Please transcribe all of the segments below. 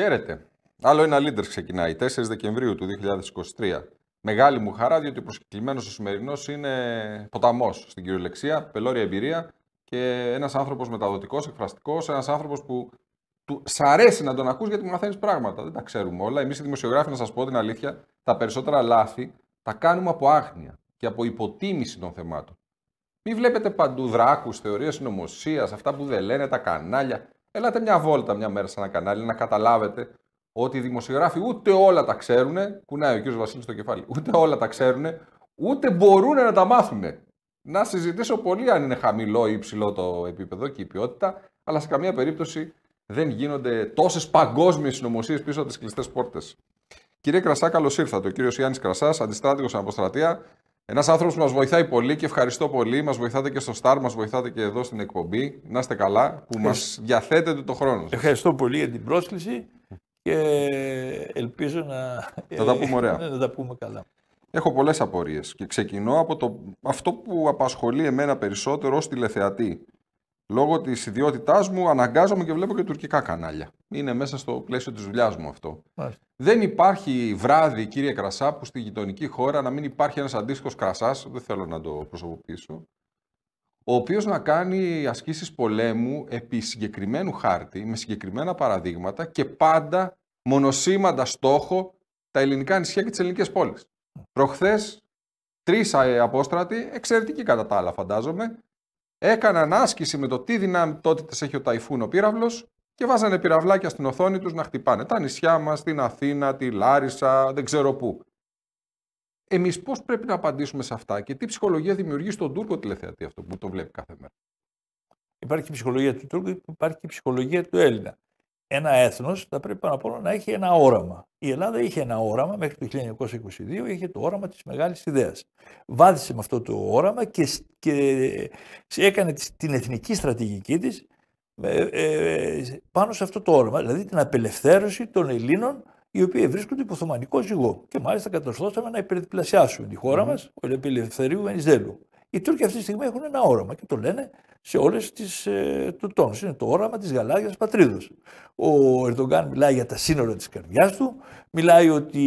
Χαίρετε. Άλλο ένα Λίντερ ξεκινάει, 4 Δεκεμβρίου του 2023. Μεγάλη μου χαρά, διότι ο προσκεκλημένος ο σημερινός είναι ποταμός στην κυριολεξία, πελώρια εμπειρία και ένας άνθρωπος μεταδοτικός, εκφραστικός, ένας άνθρωπος που του σ' αρέσει να τον ακούς γιατί μου μαθαίνεις πράγματα. Δεν τα ξέρουμε όλα. Εμείς οι δημοσιογράφοι, να σας πω την αλήθεια, τα περισσότερα λάθη τα κάνουμε από άγνοια και από υποτίμηση των θεμάτων. Μην βλέπετε παντού δράκους, θεωρίες συνωμοσία, αυτά που δεν λένε, τα κανάλια. Ελάτε μια βόλτα μια μέρα σε ένα κανάλι να καταλάβετε ότι οι δημοσιογράφοι ούτε όλα τα ξέρουν. Κουνάει ο κ. Βασίλης στο κεφάλι. Ούτε όλα τα ξέρουν, ούτε μπορούν να τα μάθουν. Να συζητήσω πολύ αν είναι χαμηλό ή υψηλό το επίπεδο και η ποιότητα, αλλά σε καμία περίπτωση δεν γίνονται τόσες παγκόσμιες συνωμοσίες πίσω από τις κλειστές πόρτες. Κύριε Κρασά, καλώς ήρθατε. Ο κύριος Ιάννης Κρασάς, αντιστράτηγος στην ένας άνθρωπος που μας βοηθάει πολύ και ευχαριστώ πολύ. Μας βοηθάτε και στο στάρ, μας βοηθάτε και εδώ στην εκπομπή. Να είστε καλά, που μας διαθέτετε το χρόνο σας. Ευχαριστώ πολύ για την πρόσκληση και ελπίζω να. Θα τα πούμε ωραία. να τα πούμε καλά. Έχω πολλές απορίες και ξεκινώ από το... αυτό που απασχολεί εμένα περισσότερο ως τηλεθεατή. Λόγω της ιδιότητάς μου, αναγκάζομαι και βλέπω και τουρκικά κανάλια. Είναι μέσα στο πλαίσιο της δουλειάς μου αυτό. Μάλιστα. Δεν υπάρχει βράδυ, κύριε Κρασά, που στη γειτονική χώρα να μην υπάρχει ένας αντίστοιχος κρασάς, δεν θέλω να το προσωποποιήσω, ο οποίος να κάνει ασκήσεις πολέμου επί συγκεκριμένου χάρτη, με συγκεκριμένα παραδείγματα και πάντα μονοσήμαντα στόχο τα ελληνικά νησιά και τις ελληνικές πόλεις. Προχθές, τρεις ε, απόστρατοι, εξαιρετικοί κατά τα άλλα, φαντάζομαι, έκαναν άσκηση με το τι δυνατότητες έχει ο ταϊφούν ο πύραυλος και βάζανε πυραυλάκια στην οθόνη τους να χτυπάνε τα νησιά μας, την Αθήνα, τη Λάρισα, δεν ξέρω πού. Εμείς πώς πρέπει να απαντήσουμε σε αυτά και τι ψυχολογία δημιουργεί στον Τούρκο τηλεθεατή αυτό που το βλέπει κάθε μέρα. Υπάρχει η ψυχολογία του Τούρκου, υπάρχει και η ψυχολογία του Έλληνα ένα έθνος θα πρέπει πάνω απ' όλα να έχει ένα όραμα. Η Ελλάδα είχε ένα όραμα μέχρι το 1922, είχε το όραμα της μεγάλης ιδέας. Βάδισε με αυτό το όραμα και, και έκανε την εθνική στρατηγική της ε, ε, πάνω σε αυτό το όραμα, δηλαδή την απελευθέρωση των Ελλήνων οι οποίοι βρίσκονται υπό θωμανικό ζυγό. Και μάλιστα κατορθώσαμε να υπερδιπλασιάσουμε τη χώρα μας, ο ελευθερίου Βενιζέλου. Οι Τούρκοι αυτή τη στιγμή έχουν ένα όραμα και το λένε σε όλες τις ε, του τόνους. Είναι το όραμα της γαλάζια πατρίδος. Ο Ερντογκάν μιλάει για τα σύνορα της καρδιάς του, μιλάει ότι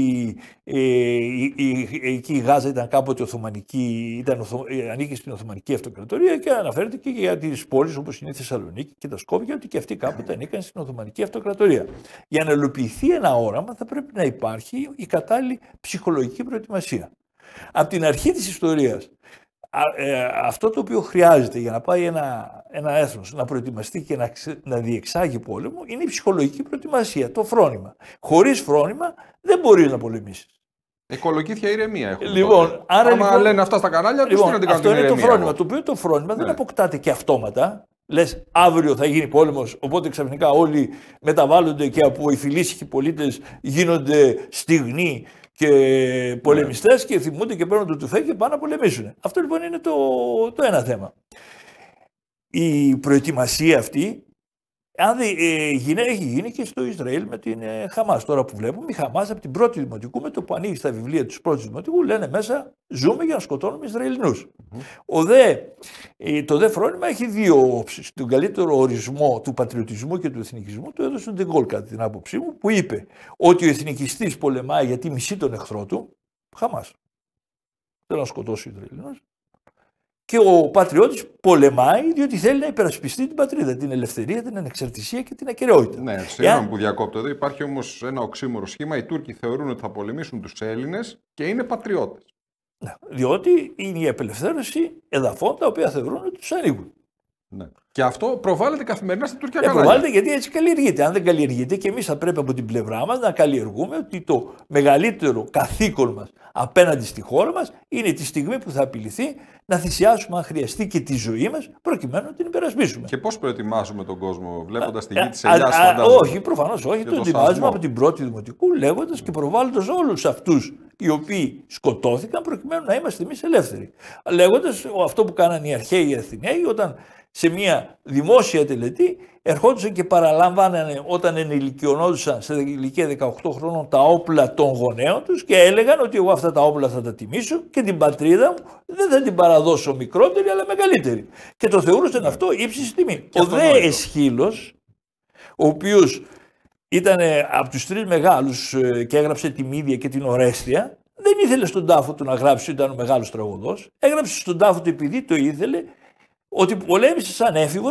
ε, η, η, εκεί η Γάζα ήταν κάποτε Οθωμανική, ήταν οθω, ε, ανήκει στην Οθωμανική Αυτοκρατορία και αναφέρεται και για τις πόλεις όπως είναι η Θεσσαλονίκη και τα Σκόπια, ότι και αυτοί κάποτε ανήκαν στην Οθωμανική Αυτοκρατορία. Για να ελοποιηθεί ένα όραμα θα πρέπει να υπάρχει η κατάλληλη ψυχολογική προετοιμασία. Από την αρχή της ιστορίας ε, αυτό το οποίο χρειάζεται για να πάει ένα, ένα έθνος να προετοιμαστεί και να, να διεξάγει πόλεμο είναι η ψυχολογική προετοιμασία, το φρόνημα. Χωρίς φρόνημα δεν μπορεί να πολεμήσεις. Εκολογήθεια ηρεμία έχουμε. Λοιπόν, άρα, λοιπόν, λένε αυτά στα κανάλια, λοιπόν, να Αυτό είναι το φρόνημα. Το οποίο το φρόνημα δεν ναι. αποκτάται και αυτόματα. Λες, αύριο θα γίνει πόλεμος. Οπότε ξαφνικά όλοι μεταβάλλονται και από οι φιλήσυχοι πολίτες γίνονται στιγμοί και ναι. πολεμιστές και θυμούνται και παίρνουν το τουφέ και πάνε να πολεμήσουν. Αυτό λοιπόν είναι το, το ένα θέμα. Η προετοιμασία αυτή αν η γυναίκα έχει γίνει και στο Ισραήλ με την ε, Χαμάς. Τώρα που βλέπουμε, η Χαμάς από την πρώτη δημοτικού, με το που ανοίγει στα βιβλία του πρώτου δημοτικού, λένε μέσα ζούμε για να σκοτώνουμε Ισραηλινούς. Mm-hmm. Δε, το δε φρόνημα έχει δύο όψεις. Τον καλύτερο ορισμό του πατριωτισμού και του εθνικισμού του έδωσε ο Ντεγκόλ, κατά την άποψή μου, που είπε ότι ο εθνικιστής πολεμάει γιατί μισεί τον εχθρό του, Χαμάς. Θέλω να σκοτώσει Ισραηλινούς. Και ο πατριώτης πολεμάει διότι θέλει να υπερασπιστεί την πατρίδα, την ελευθερία, την ανεξαρτησία και την ακαιρεότητα. Ναι, συγγνώμη Εάν... που διακόπτω εδώ. Υπάρχει όμως ένα οξύμορο σχήμα. Οι Τούρκοι θεωρούν ότι θα πολεμήσουν τους Έλληνες και είναι πατριώτες. Ναι, διότι είναι η απελευθέρωση εδαφών τα οποία θεωρούν ότι τους ανοίγουν. Ναι. Και αυτό προβάλλεται καθημερινά στην Τουρκία Ε, Προβάλλεται γιατί έτσι καλλιεργείται. Αν δεν καλλιεργείται και εμείς θα πρέπει από την πλευρά μας να καλλιεργούμε ότι το μεγαλύτερο καθήκον μας απέναντι στη χώρα μας είναι τη στιγμή που θα απειληθεί να θυσιάσουμε αν χρειαστεί και τη ζωή μας προκειμένου να την υπερασπίσουμε. Και πώς προετοιμάζουμε τον κόσμο βλέποντας τη ε, γη της ε, Ελλάδα, Όχι, προφανώς όχι. το ετοιμάζουμε από την πρώτη δημοτικού λέγοντας και προβάλλοντας όλους αυτούς οι οποίοι σκοτώθηκαν προκειμένου να είμαστε εμείς ελεύθεροι. Λέγοντας αυτό που κάνανε οι αρχαίοι Αθηναίοι, όταν σε μια δημόσια τελετή ερχόντουσαν και παραλαμβάνανε όταν ενηλικιωνόντουσαν σε ηλικία 18 χρόνων τα όπλα των γονέων τους και έλεγαν ότι εγώ αυτά τα όπλα θα τα τιμήσω και την πατρίδα μου δεν θα την παραδώσω μικρότερη αλλά μεγαλύτερη. Και το θεωρούσαν ναι. αυτό ύψιστη τιμή. ο δε Εσχύλος, ο οποίος ήταν από τους τρεις μεγάλους ε, και έγραψε τη Μίδια και την Ορέστια. Δεν ήθελε στον τάφο του να γράψει, ήταν ο μεγάλος τραγωδός. Έγραψε στον τάφο του επειδή το ήθελε ότι πολέμησε σαν έφηβος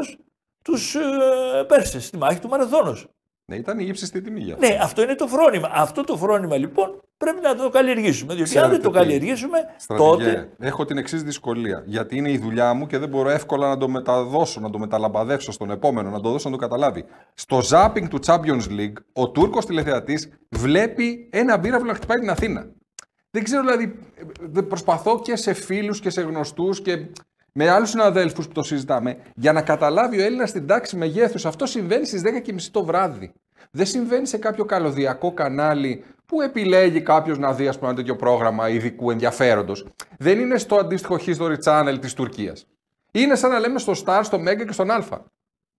τους ε, Πέρσες στη μάχη του Μαραθώνος. Ναι, ήταν η ύψιστη τιμή για αυτό. Ναι, αυτό είναι το φρόνημα. Αυτό το φρόνημα λοιπόν πρέπει να το καλλιεργήσουμε. Διότι αν δεν το καλλιεργήσουμε, τότε. Έχω την εξής δυσκολία. Γιατί είναι η δουλειά μου και δεν μπορώ εύκολα να το μεταδώσω, να το μεταλαμπαδεύσω στον επόμενο, να το δώσω να το καταλάβει. Στο ζάπινγκ του Champions League, ο Τούρκος τηλεθεατής βλέπει ένα πύραυλο να χτυπάει την Αθήνα. Δεν ξέρω, δηλαδή, προσπαθώ και σε φίλους και σε γνωστούς και με άλλους συναδέλφους που το συζητάμε, για να καταλάβει ο Έλληνας την τάξη μεγέθους. Αυτό συμβαίνει στις 10.30 το βράδυ. Δεν συμβαίνει σε κάποιο καλωδιακό κανάλι που επιλέγει κάποιος να δει πούμε, ένα τέτοιο πρόγραμμα ειδικού ενδιαφέροντος, δεν είναι στο αντίστοιχο History Channel της Τουρκίας. Είναι σαν να λέμε στο Star, στο Mega και στον Α.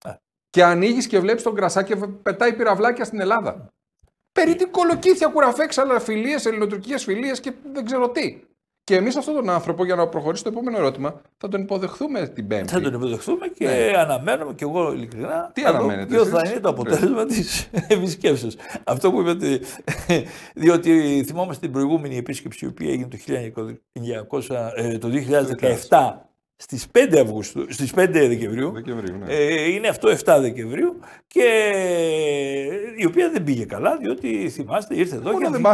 Ε. Και ανοίγεις και βλέπεις τον κρασά και πετάει πυραυλάκια στην Ελλάδα. Περί την κολοκύθια, κουραφέξα, αλλά φιλίες, ελληνοτουρκικές φιλίες και δεν ξέρω τι. Και εμείς αυτόν τον άνθρωπο, για να προχωρήσει το επόμενο ερώτημα, θα τον υποδεχθούμε την Πέμπτη. Θα τον υποδεχθούμε και ναι. αναμένουμε και εγώ ειλικρινά. Τι αναμένετε. Ποιο θα είναι το ναι. αποτέλεσμα της επισκέψης. Αυτό που είπατε. Διότι θυμόμαστε την προηγούμενη επίσκεψη η οποία έγινε το, 1900, ε, το 2017 Στι 5, Αυγούστου, στις 5 Δεκεμβρίου, Δεκεμβρίου ναι. ε, είναι αυτό 7 Δεκεμβρίου, και η οποία δεν πήγε καλά, διότι θυμάστε ήρθε εδώ και, δεν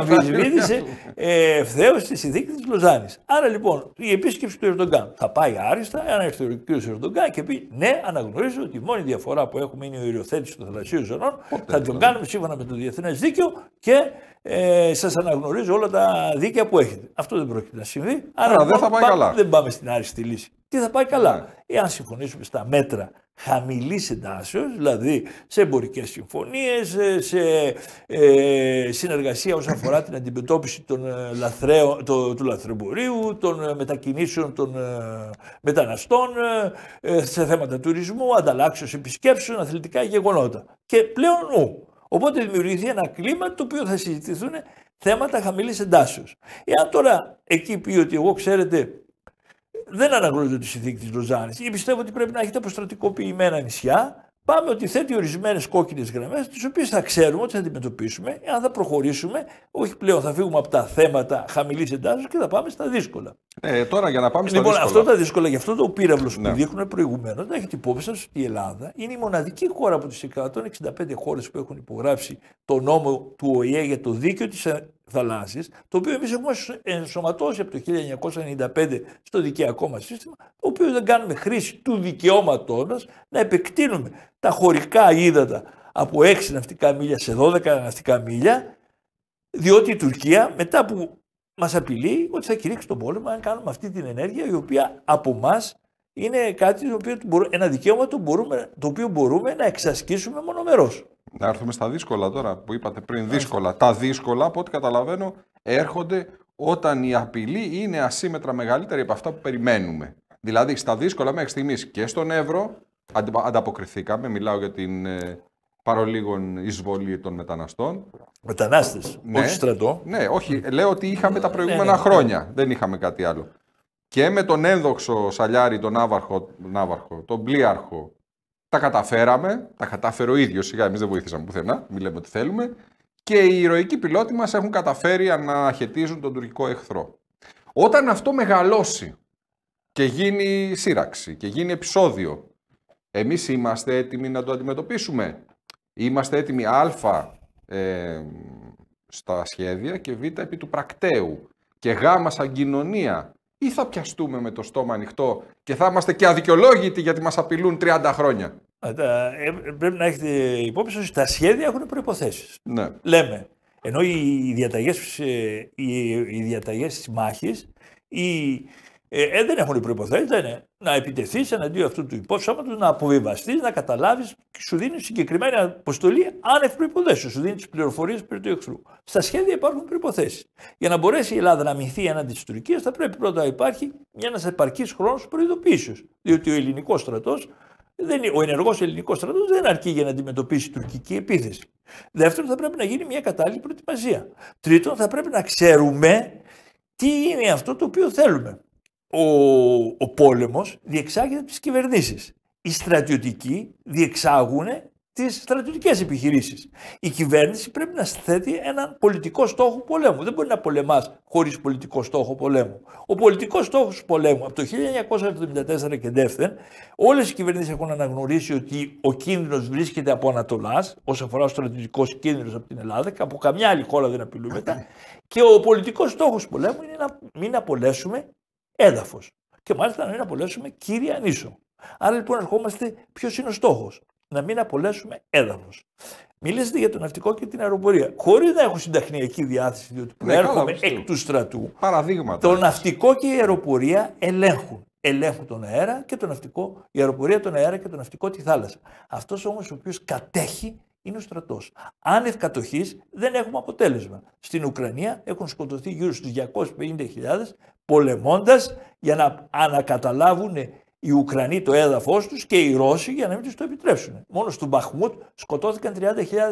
αμφισβήτησε ε, ευθέω τη συνθήκη της Λοζάνης. Άρα λοιπόν η επίσκεψη του Ερντογκάν θα πάει άριστα, ένα κύριο Ερντογκάν και πει ναι αναγνωρίζω ότι η μόνη διαφορά που έχουμε είναι η οριοθέτηση των θαλασσίων ζωνών, θα τον κάνουμε σύμφωνα με το διεθνές δίκαιο και ε, σας αναγνωρίζω όλα τα δίκαια που έχετε. Αυτό δεν πρόκειται να συμβεί, άρα, άρα δεν, λοιπόν, θα πάει καλά. δεν πάμε στην άλλη στη λύση. Τι θα πάει καλά. Ναι. Εάν συμφωνήσουμε στα μέτρα χαμηλής εντάσεως, δηλαδή σε εμπορικές συμφωνίες, ε, σε ε, συνεργασία όσον αφορά την αντιμετώπιση των ε, λαθρεο, το, του λαθρεμπορίου, των μετακινήσεων των μεταναστών, σε θέματα τουρισμού, ανταλλάξεως επισκέψεων, αθλητικά γεγονότα. Και πλέον ου. Οπότε δημιουργηθεί ένα κλίμα το οποίο θα συζητηθούν θέματα χαμηλής εντάσεως. Εάν τώρα εκεί πει ότι εγώ ξέρετε δεν αναγνωρίζω τη συνθήκη της Λοζάνης ή πιστεύω ότι πρέπει να έχετε αποστρατικοποιημένα νησιά. Πάμε ότι θέτει ορισμένες κόκκινες γραμμές, τις οποίες θα ξέρουμε ότι θα αντιμετωπίσουμε, αν θα προχωρήσουμε. Όχι πλέον, θα φύγουμε από τα θέματα χαμηλής εντάσσεως και θα πάμε στα δύσκολα. Ε, τώρα για να πάμε στα λοιπόν, δύσκολα. Λοιπόν, αυτό τα δύσκολα, γι' αυτό το πύραυλος που ναι. δείχνουν προηγουμένως, να έχετε υπόψη σας ότι η Ελλάδα είναι η μοναδική χώρα από τις 165 χώρες που έχουν υπογράψει το νόμο του ΟΗΕ για το δίκαιο της θαλάσσης, το οποίο εμείς έχουμε ενσωματώσει από το 1995 στο δικαιακό μας σύστημα, το οποίο δεν κάνουμε χρήση του δικαιώματός μας να επεκτείνουμε τα χωρικά ύδατα από 6 ναυτικά μίλια σε 12 ναυτικά μίλια, διότι η Τουρκία μετά που μας απειλεί ότι θα κηρύξει τον πόλεμο αν κάνουμε αυτή την ενέργεια η οποία από εμά είναι κάτι το οποίο, ένα δικαίωμα το, μπορούμε, το οποίο μπορούμε να εξασκήσουμε μονομερός να έρθουμε στα δύσκολα τώρα που είπατε πριν, δύσκολα. Τα δύσκολα, από ό,τι καταλαβαίνω, έρχονται όταν η απειλή είναι ασύμετρα μεγαλύτερη από αυτά που περιμένουμε. Δηλαδή, στα δύσκολα μέχρι στιγμής και στον Εύρο ανταποκριθήκαμε. Μιλάω για την ε, παρολίγων εισβολή των μεταναστών. Μετανάστες, ναι, όχι στρατό. Ναι, όχι. Λέω ότι είχαμε τα ναι, προηγούμενα ναι. χρόνια. Δεν είχαμε κάτι άλλο. Και με τον ένδοξο Σαλιάρη, τον Άβαρχο τον Πλίαρχο, τα καταφέραμε, τα κατάφερε ο ίδιος. Σιγά, εμείς δεν βοήθησαμε πουθενά, μην λέμε ότι θέλουμε. Και οι ηρωικοί πιλότοι μας έχουν καταφέρει να αχαιτίζουν τον τουρκικό εχθρό. Όταν αυτό μεγαλώσει και γίνει σύραξη και γίνει επεισόδιο, εμείς είμαστε έτοιμοι να το αντιμετωπίσουμε. Είμαστε έτοιμοι Α ε, στα σχέδια και Β επί του πρακτέου και Γ σαν κοινωνία ή θα πιαστούμε με το στόμα ανοιχτό και θα είμαστε και αδικαιολόγητοι γιατί μας απειλούν 30 χρόνια. Ε, ε, πρέπει να έχετε υπόψη ότι τα σχέδια έχουν προϋποθέσεις. Ναι. Λέμε, ενώ οι διαταγές, ε, οι, διαταγές της μάχης οι, δεν έχουν προϋποθέσεις, δεν είναι να επιτεθείς εναντίον αυτού του υπόψαματο, να αποβιβαστείς, να καταλάβεις και σου δίνει συγκεκριμένη αποστολή άνευ προποθέσεων. Σου δίνει τις πληροφορίες περί του εχθρού. Στα σχέδια υπάρχουν προποθέσει. Για να μπορέσει η Ελλάδα να μυθεί εναντί της Τουρκίας, θα πρέπει πρώτα να υπάρχει ένας επαρκής χρόνος προειδοποίησεως. Διότι ο ελληνικός στρατός ο ενεργός ελληνικός στρατός δεν αρκεί για να αντιμετωπίσει τουρκική επίθεση. Δεύτερον, θα πρέπει να γίνει μια κατάλληλη προετοιμασία. Τρίτον, θα πρέπει να ξέρουμε τι είναι αυτό το οποίο θέλουμε ο, ο πόλεμος διεξάγεται από τις κυβερνήσεις. Οι στρατιωτικοί διεξάγουν τις στρατιωτικές επιχειρήσεις. Η κυβέρνηση πρέπει να θέτει έναν πολιτικό στόχο πολέμου. Δεν μπορεί να πολεμάς χωρίς πολιτικό στόχο πολέμου. Ο πολιτικός στόχος πολέμου από το 1974 και δεύτερον, όλες οι κυβερνήσεις έχουν αναγνωρίσει ότι ο κίνδυνος βρίσκεται από Ανατολάς, όσον αφορά ο στρατιωτικός κίνδυνος από την Ελλάδα, και από καμιά άλλη χώρα δεν απειλούμεθα. Και ο πολιτικός στόχος πολέμου είναι να μην απολέσουμε έδαφος. Και μάλιστα να μην απολέσουμε κύρια νήσο. Άρα λοιπόν ερχόμαστε ποιος είναι ο στόχος. Να μην απολέσουμε έδαφος. Μιλήσατε για το ναυτικό και την αεροπορία. Χωρίς να έχω συνταχνιακή διάθεση, διότι ναι, προέρχομαι εκ του στρατού. Παραδείγματα. Το ναυτικό και η αεροπορία ελέγχουν. Ελέγχουν τον αέρα και το ναυτικό, η αεροπορία τον αέρα και το ναυτικό τη θάλασσα. Αυτός όμως ο οποίος κατέχει είναι ο στρατός. Αν ευκατοχή δεν έχουμε αποτέλεσμα. Στην Ουκρανία έχουν σκοτωθεί γύρω στους 250.000 πολεμώντας για να ανακαταλάβουν οι Ουκρανοί το έδαφος τους και οι Ρώσοι για να μην τους το επιτρέψουν. Μόνο στον Μπαχμούτ σκοτώθηκαν 30.000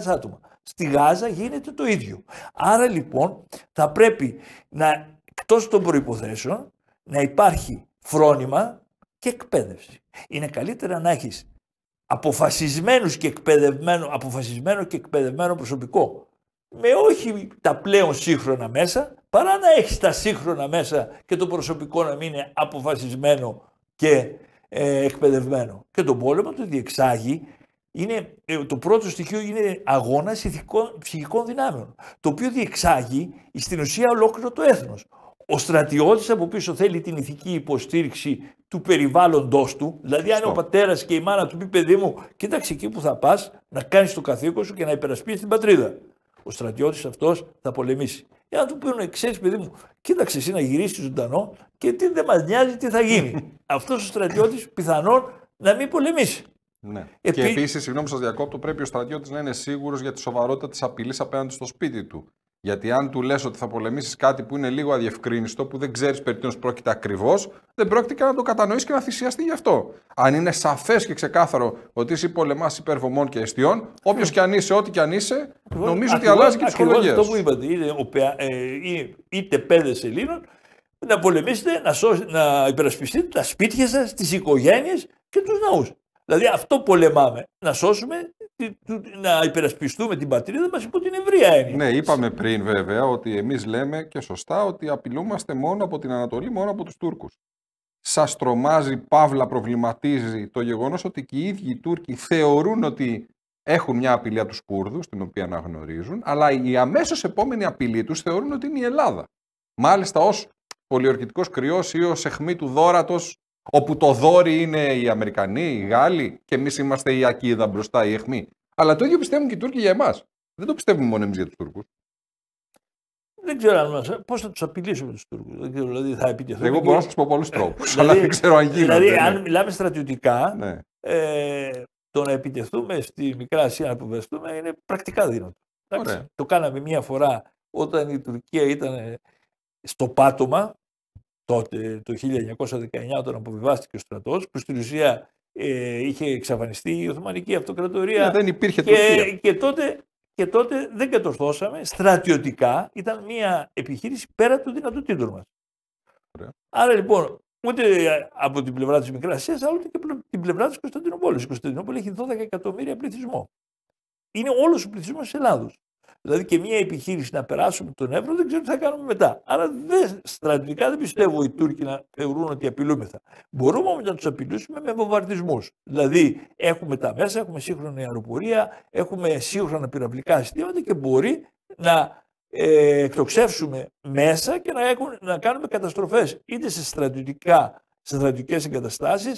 άτομα. Στη Γάζα γίνεται το ίδιο. Άρα λοιπόν θα πρέπει να εκτός των προποθέσεων να υπάρχει φρόνημα και εκπαίδευση. Είναι καλύτερα να έχεις αποφασισμένους και εκπαιδευμένο, αποφασισμένο και εκπαιδευμένο προσωπικό. Με όχι τα πλέον σύγχρονα μέσα, παρά να έχεις τα σύγχρονα μέσα και το προσωπικό να μην είναι αποφασισμένο και ε, εκπαιδευμένο. Και τον πόλεμο το διεξάγει, είναι, ε, το πρώτο στοιχείο είναι αγώνας ηθικών, ψυχικών δυνάμεων, το οποίο διεξάγει στην ουσία ολόκληρο το έθνος. Ο στρατιώτης από πίσω θέλει την ηθική υποστήριξη του περιβάλλοντος του. Δηλαδή, αν ο πατέρας και η μάνα του πει, παιδί μου, κοίταξε εκεί που θα πας, να κάνεις το καθήκον σου και να υπερασπίσει την πατρίδα. Ο στρατιώτης αυτός θα πολεμήσει. Εάν του πούνε, ξέρεις, παιδί μου, κοίταξε εσύ να γυρίσεις ζωντανό και τι δεν μας νοιάζει τι θα γίνει. αυτός ο στρατιώτης πιθανόν να μην πολεμήσει. Ναι. Επί... Και επίσης, συγγνώμη, σας διακόπτω, πρέπει ο στρατιώτης να είναι σίγουρος για τη σοβαρότητα της απειλής απέναντι στο σπίτι του. Γιατί αν του λες ότι θα πολεμήσεις κάτι που είναι λίγο αδιευκρίνιστο, που δεν ξέρεις περί τίνος πρόκειται ακριβώς, δεν πρόκειται και να το κατανοήσει και να θυσιαστεί γι' αυτό. Αν είναι σαφές και ξεκάθαρο ότι είσαι πολεμά υπερβομών και αιστείων, όποιος και αν είσαι, ό,τι και αν είσαι, νομίζω ότι αλλάζει και ψυχολογία. Αυτό που είπατε ε, είτε πέντε Ελλήνων να πολεμήσετε, να, σώσετε, να υπερασπιστείτε τα σπίτια σας, τις οικογένειες και τους ναούς. Δηλαδή αυτό πολεμάμε. Να σώσουμε, να υπερασπιστούμε την πατρίδα μας υπό την ευρεία έννοια. Ναι, είπαμε πριν βέβαια ότι εμείς λέμε και σωστά ότι απειλούμαστε μόνο από την Ανατολή, μόνο από τους Τούρκους. Σας τρομάζει, παύλα προβληματίζει το γεγονός ότι και οι ίδιοι οι Τούρκοι θεωρούν ότι έχουν μια απειλή από τους Κούρδους, την οποία αναγνωρίζουν, αλλά η αμέσω επόμενη απειλή τους θεωρούν ότι είναι η Ελλάδα. Μάλιστα ως πολιορκητικός κρυός ή ως αιχμή του δόρατος όπου το δόρυ είναι οι Αμερικανοί, οι Γάλλοι και εμείς είμαστε η ακίδα μπροστά, η ΕΧΜΗ. Αλλά το ίδιο πιστεύουν και οι Τούρκοι για εμάς. Δεν το πιστεύουμε μόνο εμείς για τους Τούρκους. Δεν ξέρω αν πώς θα τους απειλήσουμε τους Τούρκους. Δεν ξέρω, δηλαδή θα επιτεθούν. Εγώ μπορώ να σας πω πολλού τρόπους, αλλά δηλαδή- δεν ξέρω αν γίνεται. Δηλαδή, ναι. αν μιλάμε στρατιωτικά, ναι. ε, το να επιτεθούμε στη Μικρά Ασία να αποβεστούμε είναι πρακτικά δύνατο. Το κάναμε μία φορά όταν η Τουρκία ήταν ε, στο πάτωμα τότε, το 1919, όταν αποβιβάστηκε ο στρατός, που στην ουσία ε, είχε εξαφανιστεί η Οθωμανική Αυτοκρατορία. Ναι, δεν υπήρχε και, Και τότε, και τότε δεν κατορθώσαμε στρατιωτικά. Ήταν μια επιχείρηση πέρα των δυνατοτήτων μα. Άρα λοιπόν, ούτε από την πλευρά της Μικράς Ασίας, αλλά ούτε και από την πλευρά της Κωνσταντινούπολης. Η Κωνσταντινούπολη έχει 12 εκατομμύρια πληθυσμό. Είναι όλος ο πληθυσμός της Ελλάδος. Δηλαδή και μια επιχείρηση να περάσουμε τον Εύρο δεν ξέρω τι θα κάνουμε μετά. Άρα δεν, στρατηγικά δεν πιστεύω οι Τούρκοι να θεωρούν ότι απειλούμεθα. Μπορούμε όμως να τους απειλήσουμε με βομβαρδισμούς. Δηλαδή έχουμε τα μέσα, έχουμε σύγχρονη αεροπορία, έχουμε σύγχρονα πυραυλικά συστήματα και μπορεί να ε, εκτοξεύσουμε μέσα και να, να κάνουμε καταστροφές είτε σε στρατιωτικά σε στρατιωτικές εγκαταστάσεις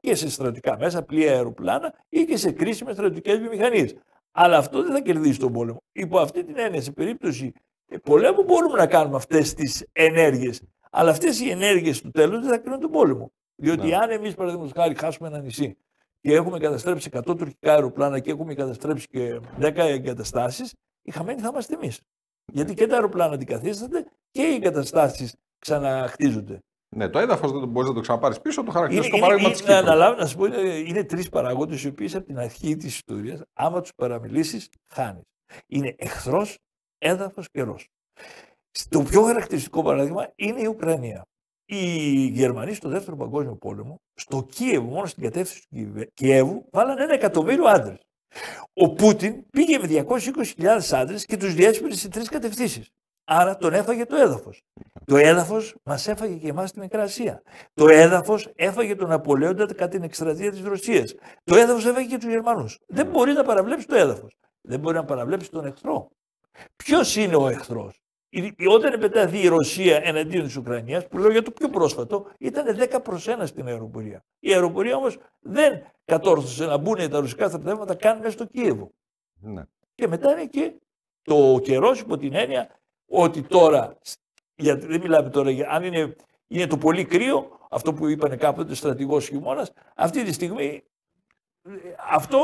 και σε στρατιωτικά μέσα, πλοία, αεροπλάνα ή και σε κρίσιμες στρατιωτικές βιομηχανίες. Αλλά αυτό δεν θα κερδίσει τον πόλεμο. Υπό αυτή την έννοια, σε περίπτωση ε, πολέμου, μπορούμε να κάνουμε αυτές τις ενέργειες. Αλλά αυτές οι ενέργειες του τέλου δεν θα κρίνουν τον πόλεμο. Διότι ναι. αν εμείς, παραδείγματος χάρη, χάσουμε ένα νησί και έχουμε καταστρέψει 100 τουρκικά αεροπλάνα και έχουμε καταστρέψει και 10 εγκαταστάσεις, οι χαμένοι θα είμαστε εμείς. Γιατί ναι. και τα αεροπλάνα αντικαθίστανται και οι εγκαταστάσεις ξαναχτίζονται. Ναι, το έδαφος δεν μπορείς να το ξαναπάρεις πίσω, το χαρακτηριστικό παράδειγμα τη Κύπρου. να σου πω, είναι, είναι τρεις παραγόντε οι οποίοι από την αρχή της ιστορίας, άμα τους παραμιλήσεις, χάνεις. Είναι εχθρός, έδαφος, καιρό. Το πιο χαρακτηριστικό παράδειγμα είναι η Ουκρανία. Οι Γερμανοί στο δεύτερο παγκόσμιο πόλεμο, στο Κίεβο, μόνο στην κατεύθυνση του Κιέβου, βάλανε ένα εκατομμύριο άντρες. Ο Πούτιν πήγε με 220.000 άντρες και τους διέσπηρε σε τρεις κατευθύνσεις. Άρα τον έφαγε το έδαφος. Το έδαφος μας έφαγε και εμάς την Μικρά Το έδαφος έφαγε τον Απολέοντα κατά την εκστρατεία της Ρωσίας. Το έδαφος έφαγε και τους Γερμανούς. Δεν ναι. μπορεί να παραβλέψει το έδαφος. Δεν μπορεί να παραβλέψει τον εχθρό. Ποιος είναι ο εχθρός. Όταν επετάθη η Ρωσία εναντίον της Ουκρανίας, που λέω για το πιο πρόσφατο, ήταν 10 προ 1 στην αεροπορία. Η αεροπορία όμως δεν κατόρθωσε να μπουν τα ρωσικά στρατεύματα καν μέσα στο Κίεβο. Ναι. Και μετά είναι και το καιρός υπό την έννοια ότι τώρα, γιατί δεν μιλάμε τώρα, αν είναι, είναι το πολύ κρύο, αυτό που είπανε κάποτε στρατηγός χειμώνας, αυτή τη στιγμή αυτό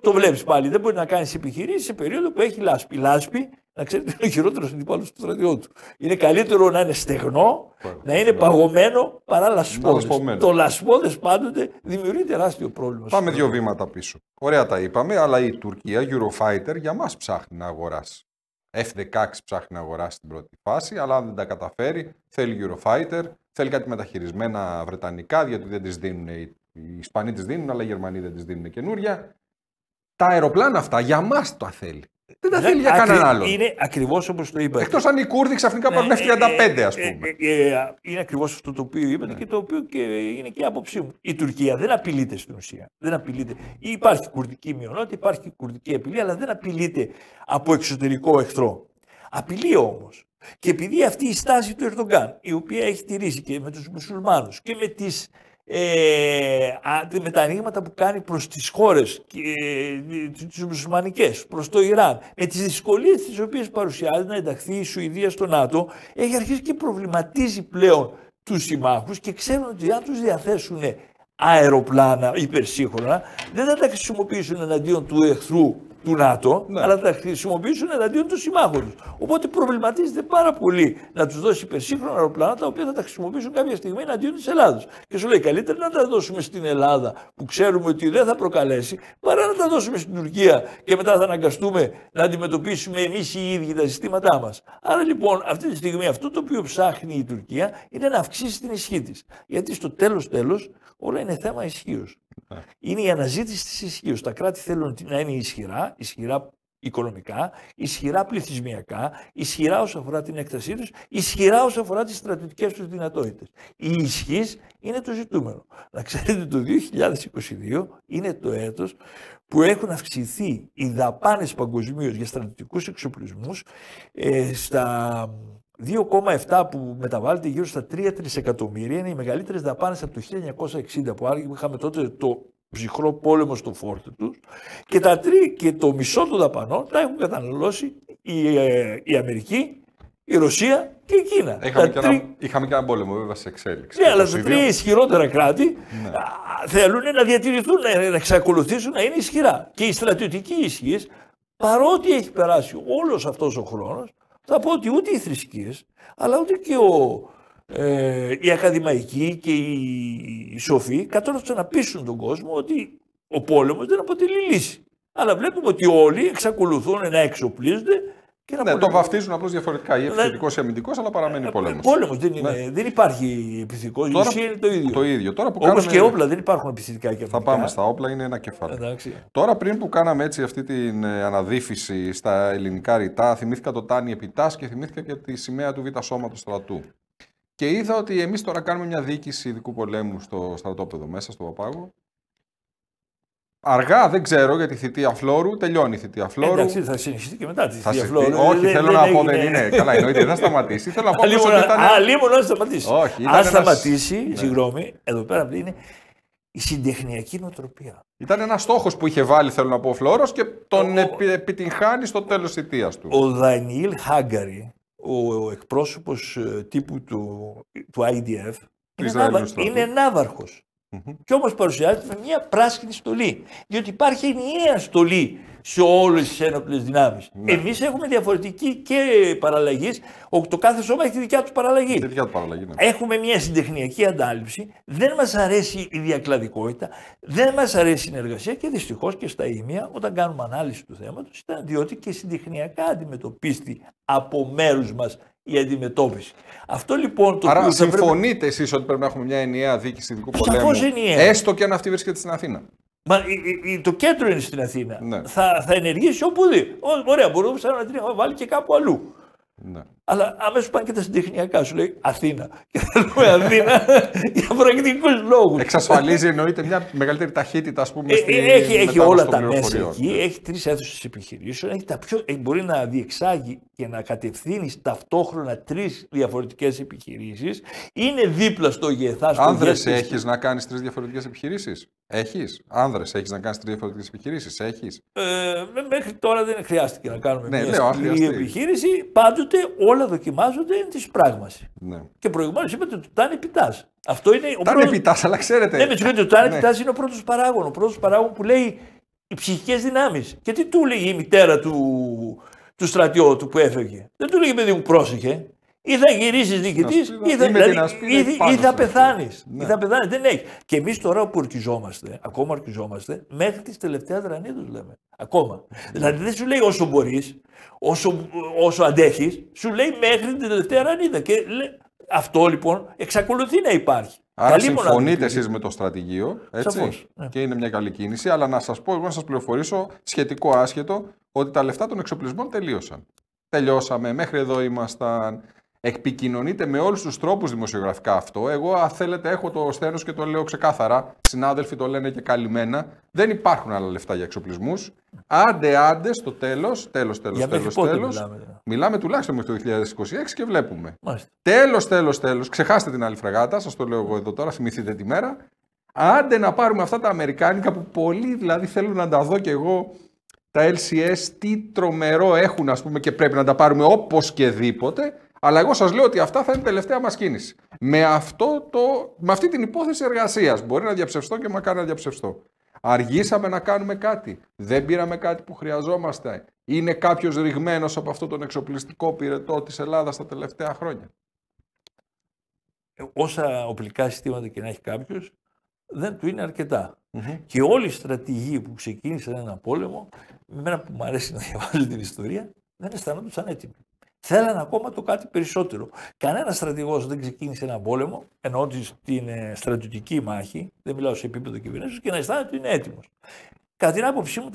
το βλέπεις πάλι. Δεν μπορεί να κάνεις επιχειρήσεις σε περίοδο που έχει λάσπη. Λάσπη, να ξέρετε, είναι ο χειρότερος αντιπάλος του στρατιώτου. Είναι καλύτερο να είναι στεγνό, να είναι παγωμένο παρά λασπόδες. Το λασπόδες πάντοτε δημιουργεί τεράστιο πρόβλημα. Πάμε δύο βήματα πίσω. Ωραία τα είπαμε, αλλά η Τουρκία, Eurofighter, για μας ψάχνει να αγοράσει. F-16 ψάχνει να αγοράσει στην πρώτη φάση, αλλά αν δεν τα καταφέρει, θέλει Eurofighter, θέλει κάτι μεταχειρισμένα βρετανικά, διότι δεν τις δίνουν, οι Ισπανοί τις δίνουν, αλλά οι Γερμανοί δεν τις δίνουν καινούρια. Τα αεροπλάνα αυτά για μας τα θέλει. Δεν τα θέλει για κανέναν άλλο. Είναι ακριβώς όπως το είπα. Εκτός αν οι Κούρδοι ξαφνικά πάρουν 35, α πούμε. Ε, ε, είναι ακριβώς αυτό το οποίο είπατε και το οποίο είναι και η άποψή μου. Η Τουρκία δεν απειλείται στην ουσία. Δεν απειλείται. Υπάρχει κουρδική μειονότητα, υπάρχει κουρδική απειλή, αλλά δεν απειλείται από εξωτερικό εχθρό. Απειλεί όμως. Και επειδή αυτή η στάση του Ερντογκάν, η οποία έχει τηρήσει και με τους μουσουλμάνους και με τις ε, με τα ανοίγματα που κάνει προς τις χώρες ε, τις μουσουλμανικές, προς το Ιράν, με τις δυσκολίες τις οποίες παρουσιάζει να ενταχθεί η Σουηδία στο ΝΑΤΟ, έχει αρχίσει και προβληματίζει πλέον τους συμμάχους και ξέρουν ότι αν τους διαθέσουν αεροπλάνα υπερσύγχρονα, δεν θα τα χρησιμοποιήσουν εναντίον του εχθρού του ΝΑΤΟ, ναι. αλλά θα χρησιμοποιήσουν εναντίον των συμμάχων του. Οπότε προβληματίζεται πάρα πολύ να τους δώσει υπερσύγχρονα αεροπλάνα τα οποία θα τα χρησιμοποιήσουν κάποια στιγμή εναντίον της Ελλάδα. Και σου λέει καλύτερα να τα δώσουμε στην Ελλάδα που ξέρουμε ότι δεν θα προκαλέσει, παρά να τα δώσουμε στην Τουρκία και μετά θα αναγκαστούμε να αντιμετωπίσουμε εμείς οι ίδιοι τα συστήματά μας. Άρα λοιπόν αυτή τη στιγμή αυτό το οποίο ψάχνει η Τουρκία είναι να αυξήσει την ισχύ της. Γιατί στο τέλος τέλος όλα είναι θέμα ισχύως. Ναι. Είναι η αναζήτηση της ισχύως. Τα κράτη θέλουν να είναι ισχυρά ισχυρά οικονομικά, ισχυρά πληθυσμιακά, ισχυρά όσον αφορά την έκτασή τους, ισχυρά όσον αφορά τις στρατιωτικές τους δυνατότητες. Η ισχύς είναι το ζητούμενο. Να ξέρετε το 2022 είναι το έτος που έχουν αυξηθεί οι δαπάνες παγκοσμίως για στρατιωτικούς εξοπλισμούς ε, στα 2,7 που μεταβάλλεται γύρω στα 3 τρισεκατομμύρια είναι οι μεγαλύτερες δαπάνες από το 1960 που είχαμε τότε το ψυχρό πόλεμο στο φόρτι τους και, τα τρία και το μισό των δαπανών τα έχουν καταναλώσει η, η ε, Αμερική, η Ρωσία και η Κίνα. Είχαμε, και, ένα, και έναν πόλεμο, βέβαια, σε εξέλιξη. Ναι, αλλά τα τρία ισχυρότερα κράτη ναι. θέλουν να διατηρηθούν, να, να εξακολουθήσουν να είναι ισχυρά. Και η στρατιωτική ισχύς, παρότι έχει περάσει όλος αυτός ο χρόνος, θα πω ότι ούτε οι θρησκείες, αλλά ούτε και ο, ε, οι ακαδημαϊκοί και οι σοφοί κατόρθωσαν να πείσουν τον κόσμο ότι ο πόλεμος δεν αποτελεί λύση. Αλλά βλέπουμε ότι όλοι εξακολουθούν να εξοπλίζονται και να ναι, το βαφτίζουν απλώς διαφορετικά. Ή ναι. επιθετικός ή αμυντικός, αλλά παραμένει πόλεμος. Πόλεμος δεν ναι. Δεν υπάρχει επιθετικός. Η ουσία είναι το ίδιο. Το ίδιο. Τώρα Όπως κάνουμε... και όπλα δεν υπάρχουν επιθετικά και Θα πάμε στα όπλα, είναι ένα κεφάλαιο. Τώρα πριν που κάναμε έτσι αυτή την ε, αναδύφηση στα ελληνικά ρητά, θυμήθηκα το Τάνι Επιτάς και θυμήθηκα και τη σημαία του Β' Σώματος Στρατού. Και είδα ότι εμείς τώρα κάνουμε μια διοίκηση ειδικού πολέμου στο στρατόπεδο μέσα, στο Παπάγο. Αργά δεν ξέρω για τη θητεία Φλόρου τελειώνει η θητεία Φλόρου. Εντάξει, θα συνεχιστεί και μετά τη θητεία Φλόρου. Όχι, θέλω να πω δεν είναι. Καλά, εννοείται, δεν θα σταματήσει. θέλω να πω μετά. ήταν. σταματήσει. Όχι, Αν ένας... σταματήσει, ναι. συγγνώμη, εδώ πέρα είναι η συντεχνιακή νοοτροπία. Ήταν ένας στόχος που είχε βάλει, θέλω να πω, ο Φλόρος και τον ο... επιτυγχάνει στο τέλος θητείας του. Ο Δανιήλ Χάγκαρη ο εκπρόσωπος ε, τύπου του, του IDF είναι, είναι Και όμως παρουσιάζεται με μια πράσινη στολή. Διότι υπάρχει ενιαία στολή σε όλες τις ένοπλες δυνάμεις. Ναι. Εμείς έχουμε διαφορετική και παραλλαγής. Το κάθε σώμα έχει τη δικιά του παραλλαγή. Ναι. Έχουμε μια συντεχνιακή αντάληψη. Δεν μας αρέσει η διακλαδικότητα. Δεν μας αρέσει η συνεργασία και δυστυχώς και στα ΙΜΙΑ, όταν κάνουμε ανάλυση του θέματος, ήταν διότι και συντεχνιακά αντιμετωπίστη από μέρους μας η αντιμετώπιση. Αυτό λοιπόν το Άρα συμφωνείτε πρέπει... εσείς ότι πρέπει να έχουμε μια ενιαία διοίκηση ειδικού πολέμου. Έστω και αν αυτή βρίσκεται στην Αθήνα. Μα, το κέντρο είναι στην Αθήνα. Ναι. Θα, θα ενεργήσει όπου δει. Ωραία, μπορούμε να την έχουμε βάλει και κάπου αλλού. Ναι. Αλλά άμεσα πάνε και τα συντεχνιακά σου λέει Αθήνα. Και θα λέω Αθήνα για πρακτικούς λόγους. Εξασφαλίζει εννοείται μια μεγαλύτερη ταχύτητα, ας πούμε. Ε, στη... Ε, έχει έχει όλα τα μέσα εκεί. Ναι. Έχει τρεις αίθουσες επιχειρήσεων. Έχει τα πιο... Ε, μπορεί να διεξάγει και να κατευθύνει ταυτόχρονα τρεις διαφορετικές επιχειρήσεις. Είναι δίπλα στο γεθά Άνδρε έχεις να κάνεις τρεις διαφορετικές επιχειρήσεις. Έχεις. Άνδρες έχεις να κάνεις τρεις διαφορετικές επιχειρήσεις. Έχεις. Ε, μέχρι τώρα δεν χρειάστηκε να κάνουμε ναι, μια επιχείρηση. Πάντοτε όλα όλα δοκιμάζονται είναι της πράγμασης. Ναι. Και προηγουμένως είπατε ότι το τάνι πιτάς. Αυτό είναι ο πρώτο. αλλά ξέρετε. Ναι, με το τάνι ναι. είναι ο πρώτος παράγων. Ο πρώτος παράγων που λέει οι ψυχικές δυνάμεις. Και τι του λέει η μητέρα του, του στρατιώτου που έφευγε. Δεν του λέει παιδί μου, πρόσεχε. Ή θα γυρίσεις διοικητής, ή θα, δηλαδή, πεθάνει. Ναι. Ή θα πεθάνει. Ναι. Δεν έχει. Και εμείς τώρα που ορκιζόμαστε, ακόμα ορκιζόμαστε, μέχρι τις τελευταία ρανίδες λέμε. Ακόμα. Δηλαδή δεν σου λέει όσο μπορείς, όσο, όσο αντέχεις, σου λέει μέχρι την τελευταία ρανίδα. Και αυτό λοιπόν εξακολουθεί να υπάρχει. Άρα καλή συμφωνείτε εσεί με το στρατηγείο. Έτσι, ναι. Και είναι μια καλή κίνηση. Αλλά να σας πω, εγώ να σας πληροφορήσω σχετικό άσχετο ότι τα λεφτά των εξοπλισμών τελείωσαν. Τελειώσαμε, μέχρι εδώ ήμασταν. Επικοινωνείτε με όλους τους τρόπους δημοσιογραφικά αυτό. Εγώ, αν θέλετε, έχω το στένο και το λέω ξεκάθαρα. Συνάδελφοι το λένε και καλυμμένα. Δεν υπάρχουν άλλα λεφτά για εξοπλισμούς. Άντε, άντε, στο τέλος, τέλος, τέλος, τέλο. Μιλάμε. Δηλαδή? μιλάμε τουλάχιστον μέχρι το 2026 και βλέπουμε. Τέλος, τέλος, τέλος. Ξεχάστε την άλλη φρεγάτα. Σας το λέω εγώ εδώ τώρα. Θυμηθείτε τη μέρα. Άντε να πάρουμε αυτά τα Αμερικάνικα που πολλοί δηλαδή θέλουν να τα δω κι εγώ τα LCS, τι τρομερό έχουν ας πούμε και πρέπει να τα πάρουμε όπως και αλλά εγώ σας λέω ότι αυτά θα είναι τελευταία μας κίνηση. Με, αυτό το, με αυτή την υπόθεση εργασίας. Μπορεί να διαψευστώ και μακάρι να διαψευστώ. Αργήσαμε να κάνουμε κάτι. Δεν πήραμε κάτι που χρειαζόμαστε. Είναι κάποιος ρηγμένος από αυτό τον εξοπλιστικό πυρετό της Ελλάδας τα τελευταία χρόνια. Ε, όσα οπλικά συστήματα και να έχει κάποιος, δεν του είναι Και όλη η στρατηγή που ξεκίνησε ένα πόλεμο, με μένα που μου αρέσει να διαβάζω την ιστορία, δεν αισθανόντουσαν έτοιμοι. Θέλανε ακόμα το κάτι περισσότερο. Κανένας στρατηγός δεν ξεκίνησε έναν πόλεμο, ενώ ότι στην ε, στρατιωτική μάχη, δεν μιλάω σε επίπεδο κυβερνήσεως, και να αισθάνεται ότι είναι έτοιμος. Κατά την άποψή μου,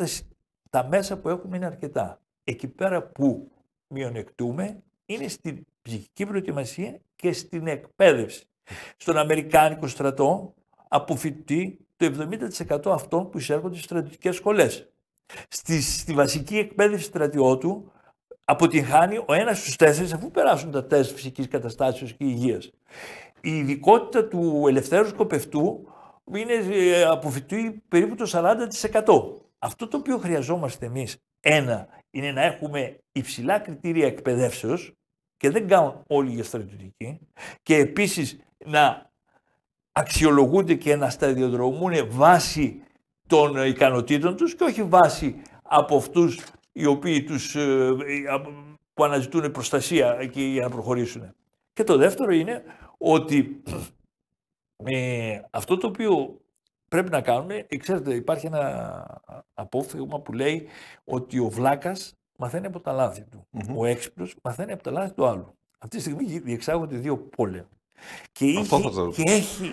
τα, μέσα που έχουμε είναι αρκετά. Εκεί πέρα που μειονεκτούμε είναι στην ψυχική προετοιμασία και στην εκπαίδευση. Στον Αμερικάνικο στρατό αποφυτεί το 70% αυτών που εισέρχονται στις στρατιωτικές σχολές. Στη, στη βασική εκπαίδευση στρατιώτου αποτυγχάνει ο ένας στους τέσσερις αφού περάσουν τα τεστ φυσικής καταστάσεως και υγείας. Η ειδικότητα του ελευθέρου σκοπευτού είναι ε, περίπου το 40%. Αυτό το οποίο χρειαζόμαστε εμείς, ένα, είναι να έχουμε υψηλά κριτήρια εκπαιδεύσεως και δεν κάνουν όλοι για στρατιωτική και επίσης να αξιολογούνται και να σταδιοδρομούν βάσει των ικανοτήτων τους και όχι βάσει από αυτούς οι οποίοι τους, ε, ε, που αναζητούν προστασία εκεί για να προχωρήσουν. Και το δεύτερο είναι ότι ε, αυτό το οποίο πρέπει να κάνουμε, ξέρετε υπάρχει ένα απόφευγμα που λέει ότι ο βλάκας μαθαίνει από τα λάθη του, ο έξυπνος μαθαίνει από τα λάθη του άλλου. Αυτή τη στιγμή διεξάγονται δύο πόλεμοι. Και, έχει,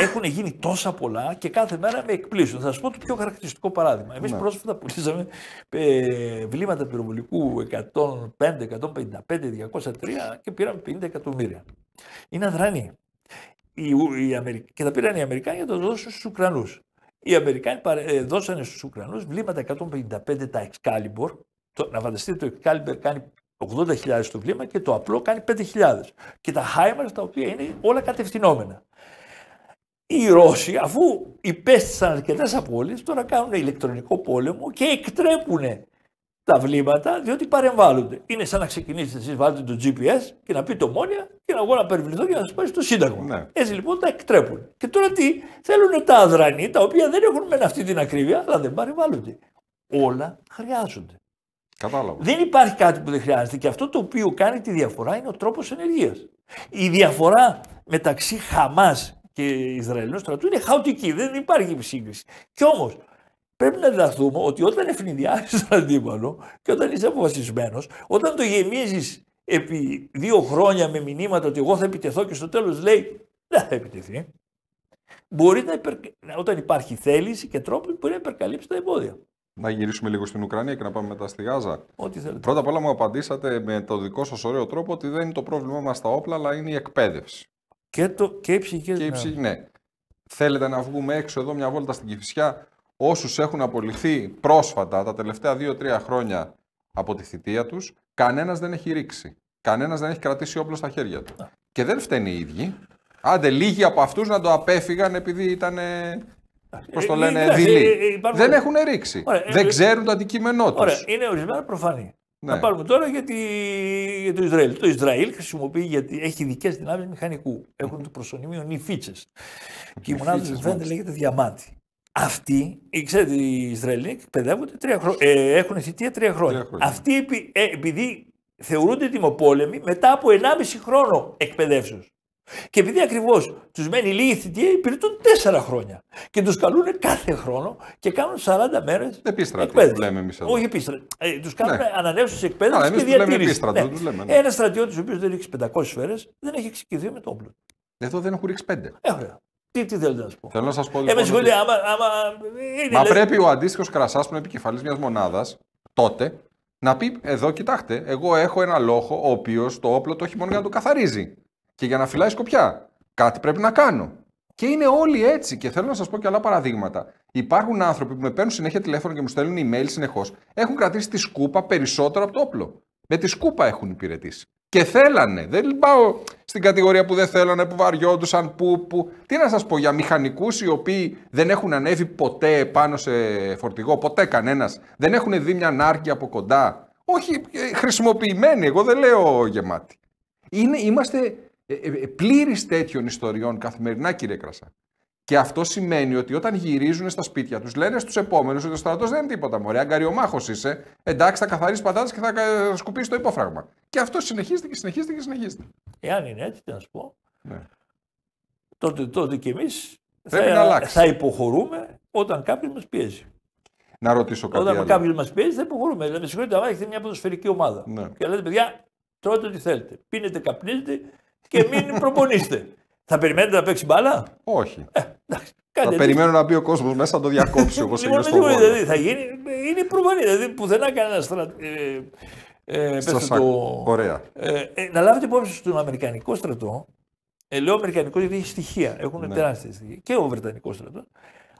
έχουν γίνει τόσα πολλά και κάθε μέρα με εκπλήσουν. Θα σα πω το πιο χαρακτηριστικό παράδειγμα. Εμείς ναι. πρόσφατα πουλήσαμε ε, βλήματα πυροβολικού 105, 155, 203 και πήραμε 50 εκατομμύρια. Είναι αδρανή. Και τα πήραν οι Αμερικάνοι για να τα δώσουν στους Ουκρανούς. Οι Αμερικάνοι ε, δώσανε στους Ουκρανούς βλήματα 155 τα Excalibur. Το, να φανταστείτε το Excalibur κάνει 80.000 το βλήμα και το απλό κάνει 5.000. Και τα Χάιμαρς τα οποία είναι όλα κατευθυνόμενα. Οι Ρώσοι αφού υπέστησαν αρκετές απώλειες τώρα κάνουν ηλεκτρονικό πόλεμο και εκτρέπουν τα βλήματα διότι παρεμβάλλονται. Είναι σαν να ξεκινήσετε εσείς, βάλετε το GPS και να πείτε ομόνια και να εγώ να περιβληθώ και να σας πάρει στο Σύνταγμα. Ναι. Έτσι λοιπόν τα εκτρέπουν. Και τώρα τι θέλουν τα αδρανή, τα οποία δεν έχουν μεν αυτή την ακρίβεια, αλλά δεν παρεμβάλλονται. Όλα χρειάζονται. Κατάλαβα. Δεν υπάρχει κάτι που δεν χρειάζεται και αυτό το οποίο κάνει τη διαφορά είναι ο τρόπος ενεργείας. Η διαφορά μεταξύ Χαμάς και Ισραηλινού στρατού είναι χαοτική, δεν υπάρχει σύγκριση. Κι όμως πρέπει να διδαχθούμε ότι όταν ευνηδιάζει τον αντίπαλο και όταν είσαι αποφασισμένος, όταν το γεμίζεις επί δύο χρόνια με μηνύματα ότι εγώ θα επιτεθώ και στο τέλος λέει δεν θα επιτεθεί. Μπορεί να υπερ... όταν υπάρχει θέληση και τρόπο μπορεί να υπερκαλύψει τα εμπόδια. Να γυρίσουμε λίγο στην Ουκρανία και να πάμε μετά στη Γάζα. Ό,τι θέλετε. Πρώτα απ' όλα μου απαντήσατε με το δικό σας ωραίο τρόπο ότι δεν είναι το πρόβλημά μας τα όπλα, αλλά είναι η εκπαίδευση. Και, το, και οι Και οι ναι. ναι. Θέλετε να βγούμε έξω εδώ μια βόλτα στην Κυφυσιά. Όσους έχουν απολυθεί πρόσφατα τα τελευταία 2-3 χρόνια από τη θητεία τους, κανένας δεν έχει ρίξει. Κανένας δεν έχει κρατήσει όπλο στα χέρια του. Ναι. Και δεν φταίνει οι ίδιοι. Άντε, λίγοι από αυτούς να το απέφυγαν επειδή ήταν Πώς το ε, ε, λένε, Δηλαδή. Δεν έχουν ρίξει. δεν ξέρουν το αντικείμενό τους. Είναι ορισμένα προφανή. Ναι. Να πάρουμε τώρα για, το Ισραήλ. Το Ισραήλ χρησιμοποιεί γιατί έχει ειδικέ δυνάμεις μηχανικού. Έχουν το προσωνύμιο νυφίτσε. Και η μονάδα του λέγεται διαμάτι. Αυτοί, ξέρετε, οι Ισραηλοί εκπαιδεύονται τρία Ε, έχουν θητεία τρία χρόνια. χρόνια. Αυτοί, επει... ε, επειδή θεωρούνται τιμοπόλεμοι, μετά από 1,5 χρόνο εκπαιδεύσεως. Και επειδή ακριβώς τους μένει λίγη θητεία, υπηρετούν 4 χρόνια. Και τους καλούν κάθε χρόνο και κάνουν 40 μέρε εκπαίδευση. Λέμε εμείς εδώ. Όχι επίστρατο. Ε, τους κάνουν ναι. ανανέωση της εκπαίδευσης και διατήρηση. Ναι. ναι. Ένα στρατιώτης ο οποίος δεν ρίξει 500 σφαίρε δεν έχει εξοικειωθεί με το όπλο. Εδώ δεν έχουν ρίξει πέντε. Ε, τι, τι θέλετε να σας πω. Θέλω να σας πω. Λοιπόν, ε, με λοιπόν άμα. άμα είναι, μα λες... πρέπει ο αντίστοιχος κρασάς που είναι επικεφαλής μιας μονάδας τότε να πει: Εδώ κοιτάξτε, εγώ έχω ένα λόχο ο οποίος το όπλο το έχει μόνο για να το καθαρίζει και για να φυλάει σκοπιά. Κάτι πρέπει να κάνω. Και είναι όλοι έτσι. Και θέλω να σας πω και άλλα παραδείγματα. Υπάρχουν άνθρωποι που με παίρνουν συνέχεια τηλέφωνο και μου στέλνουν email συνεχώς. Έχουν κρατήσει τη σκούπα περισσότερο από το όπλο. Με τη σκούπα έχουν υπηρετήσει. Και θέλανε. Δεν πάω στην κατηγορία που δεν θέλανε, που βαριόντουσαν, που. που. Τι να σας πω για μηχανικούς οι οποίοι δεν έχουν ανέβει ποτέ πάνω σε φορτηγό, ποτέ κανένας. Δεν έχουν δει μια νάρκη από κοντά. Όχι ε, χρησιμοποιημένοι, εγώ δεν λέω γεμάτη. Είναι, είμαστε ε, ε, ε, Πλήρης τέτοιων ιστοριών καθημερινά, κύριε Κρασά. Και αυτό σημαίνει ότι όταν γυρίζουν στα σπίτια τους, λένε στους επόμενους ότι ο στρατός δεν είναι τίποτα. Μωρέ, αγκαριομάχος είσαι. Εντάξει, θα καθαρίσει πατάτες και θα σκουπίσει το υπόφραγμα. Και αυτό συνεχίζεται και συνεχίζεται και συνεχίζεται. Εάν είναι έτσι, τι να σου πω. Ναι. Τότε, τότε κι εμείς θα, θα υποχωρούμε όταν κάποιος μας πιέζει. Να ρωτήσω κάτι. Όταν κάποιος μας πιέζει, θα υποχωρούμε. Δηλαδή, συγχωρείτε, αλλά έχετε μια ποδοσφαιρική ομάδα. Ναι. Και λέτε, παιδιά, τρώτε ό,τι θέλετε. Πίνετε, καπνίζετε και μην προπονείστε. θα περιμένετε να παίξει μπάλα. Όχι. Ε, θα περιμένω να μπει ο κόσμος μέσα να το διακόψει όπως λοιπόν, έγινε στο λοιπόν, Δηλαδή, θα γίνει, είναι προπονή. Δηλαδή πουθενά κανένας στρατό. Ε, ε, το... Ωραία. Ε, ε, να λάβετε υπόψη στον Αμερικανικό στρατό. Ε, λέω Αμερικανικό γιατί έχει στοιχεία. Έχουν ναι. τεράστια στοιχεία. Και ο Βρετανικός στρατός.